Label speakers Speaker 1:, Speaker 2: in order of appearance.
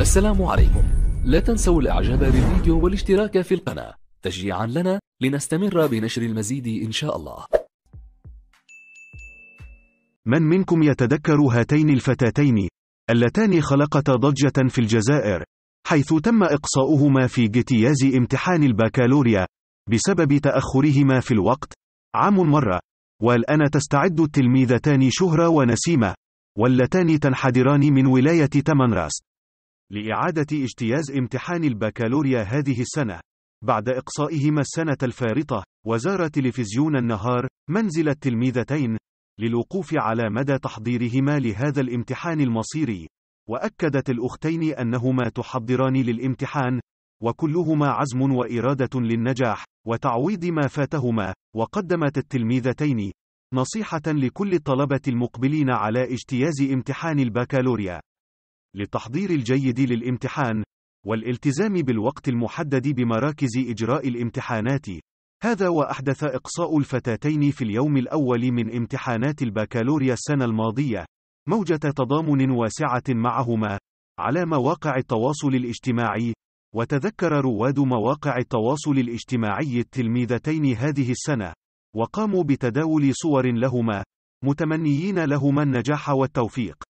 Speaker 1: السلام عليكم لا تنسوا الاعجاب بالفيديو والاشتراك في القناة تشجيعا لنا لنستمر بنشر المزيد إن شاء الله
Speaker 2: من منكم يتذكر هاتين الفتاتين اللتان خلقتا ضجة في الجزائر حيث تم إقصاؤهما في جتياز امتحان الباكالوريا بسبب تأخرهما في الوقت عام مرة والآن تستعد التلميذتان شهرة ونسيمة واللتان تنحدران من ولاية تمنراس لإعادة اجتياز امتحان البكالوريا هذه السنة. بعد إقصائهما السنة الفارطة، وزار تلفزيون النهار منزل التلميذتين للوقوف على مدى تحضيرهما لهذا الامتحان المصيري، وأكدت الأختين أنهما تحضران للامتحان، وكلهما عزم وإرادة للنجاح وتعويض ما فاتهما، وقدمت التلميذتين نصيحة لكل الطلبة المقبلين على اجتياز امتحان البكالوريا للتحضير الجيد للامتحان، والالتزام بالوقت المحدد بمراكز إجراء الامتحانات. هذا وأحدث إقصاء الفتاتين في اليوم الأول من امتحانات البكالوريا السنة الماضية، موجة تضامن واسعة معهما، على مواقع التواصل الاجتماعي، وتذكر رواد مواقع التواصل الاجتماعي التلميذتين هذه السنة، وقاموا بتداول صور لهما، متمنيين لهما النجاح والتوفيق.